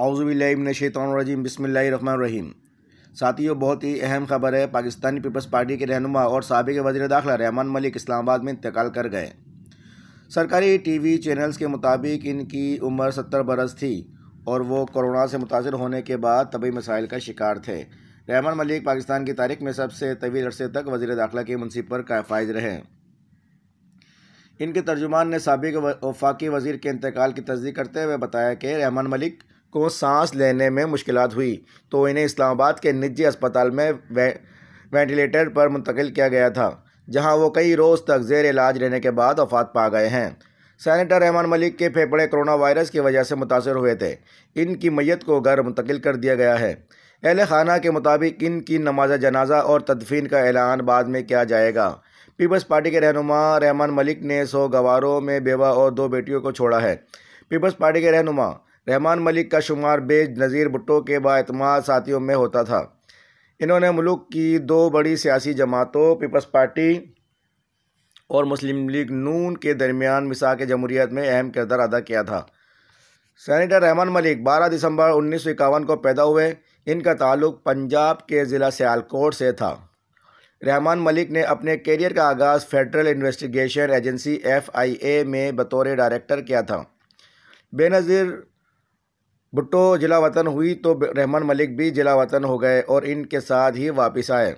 आउज़बिल्लिमिनशैतरजीम बसमीम साथियों बहुत ही अहम खबर है पाकिस्तानी पीपल्स पार्टी के रहनुमा और सबक वजी दाखिला रहमान मलिक इस्लामाबाद में इंतकाल कर गए सरकारी टीवी चैनल्स के मुताबिक इनकी उम्र सत्तर बरस थी और वो कोरोना से मुतासर होने के बाद तबी मसाइल का शिकार थे रहमान मलिक पाकिस्तान की तारीख में सबसे तवील अरसे तक वजी दाखिला के मनसिब पर काफायज रहे इनके तर्जुमान ने सबक वफाकी वजीर के इंतकाल की तस्दीक करते हुए बताया कि रहमान मलिक को सांस लेने में मुश्किल हुई तो इन्हें इस्लामाबाद के निजी अस्पताल में वे, वेंटिलेटर पर मुंतकिल किया गया था जहां वो कई रोज़ तक जेर इलाज रहने के बाद वफात पा गए हैं सैनिटर रहमान मलिक के फेफड़े कोरोना वायरस की वजह से मुतासर हुए थे इनकी मैत को घर मुंतकिल कर दिया गया है अहल खाना के मुताबिक इनकी नमाज जनाजा और तदफीन का ऐलान बाद में किया जाएगा पीपल्स पार्टी के रहनुमा रहमान मलिक ने सौ गवारों में बेवा और दो बेटियों को छोड़ा है पीपल्स पार्टी के रहनुमा रहमान मलिक का शुमार बेज नज़ीर भुट्टो के बातमाद साथियों में होता था इन्होंने मुल्क की दो बड़ी सियासी जमातों पीपल्स पार्टी और मुस्लिम लीग नून के दरमियान मिसा के जमहूरियत में अहम किरदार अदा किया था सैनिटर रहमान मलिक 12 दिसंबर उन्नीस को पैदा हुए इनका ताल्लुक पंजाब के ज़िला सियालकोट से था रहमान मलिक ने अपने कैरियर का आगाज़ फेडरल इन्वेस्टिगेशन एजेंसी एफ़ में बतौर डायरेक्टर किया था बेनज़ीर भुट्टो जिला वतन हुई तो रहमान मलिक भी जिला वतन हो गए और इनके साथ ही वापस आए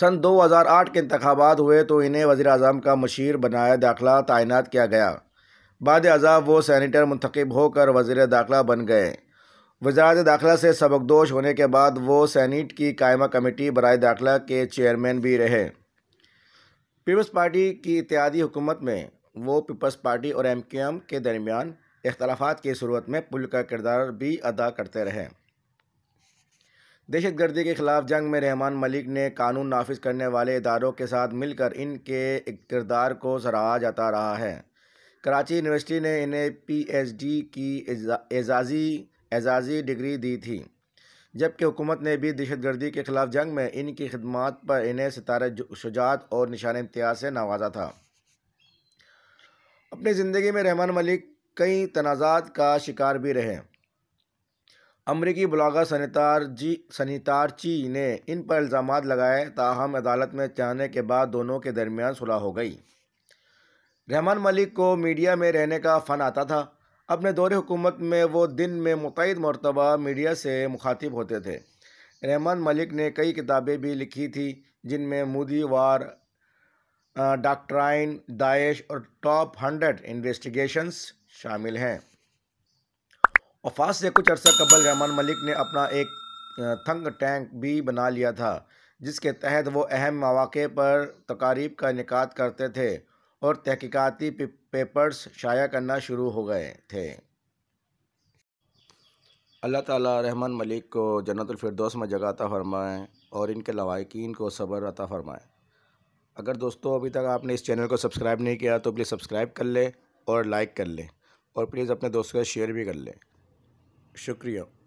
सन 2008 के इंतबात हुए तो इन्हें वज़ी अजम का मशीर बनाया दाखिला तैनात किया गया बाद अजाब वो सैनिटर मंतखब होकर वजीर दाखिला बन गए वजारत दाखिला से सबकदोश होने के बाद वो सैनिट की कायमा कमेटी बरए दाखिला के चेयरमैन भी रहे पीपल्स पार्टी की इतिहादी हुकूमत में वो पीपल्स पार्टी और एम के दरमियान अख्तलाफा की सूरत में पुल का किरदार भी अदा करते रहे दहशत गर्दी के ख़िलाफ़ जंग में रहमान मलिक ने कानून नाफिज करने वाले इदारों के साथ मिलकर इनके किरदार को सराहा जाता रहा है कराची यूनिवर्सिटी ने इन्हें पीएचडी की एजाजी एजाजी डिग्री दी थी जबकि हुकूमत ने भी दहशत गर्दी के ख़िलाफ़ जंग में इनकी खदमात पर इन्हें सितारे शुजात और निशान इम्तियाज़ से नवाजा था अपनी ज़िंदगी में रहमान मलिक कई तनाज़ात का शिकार भी रहे अमरीकी ब्लॉगर सनीतार जी सनीतारची ने इन पर इल्ज़ाम लगाए ताहम अदालत में जाने के बाद दोनों के दरमियान सुलह हो गई रहमान मलिक को मीडिया में रहने का फ़न आता था अपने दौरे हुकूमत में वो दिन में मुतद मरतबा मीडिया से मुखातिब होते थे रहमान मलिक ने कई किताबें भी लिखी थी जिनमें मोदी वार डाक्ट्राइन दाइश और टॉप हंड्रेड इन्वेस्टिगेशंस शामिल हैं वफात से कुछ अर्सा कबल रहमान मलिक ने अपना एक थंग टैंक भी बना लिया था जिसके तहत वो अहम मौाक़े पर तकारीब का निकात करते थे और तहकीकती पेपर्स शाया करना शुरू हो गए थे अल्लाह ताला रहमान मलिक को जन्नतफरदोस में जगाता फरमाएँ और इनके लवाकिन को सब्र अता फरमाएँ अगर दोस्तों अभी तक आपने इस चैनल को सब्सक्राइब नहीं किया तो प्लीज़ सब्सक्राइब कर लें और लाइक कर लें और प्लीज़ अपने दोस्तों का शेयर भी कर लें शुक्रिया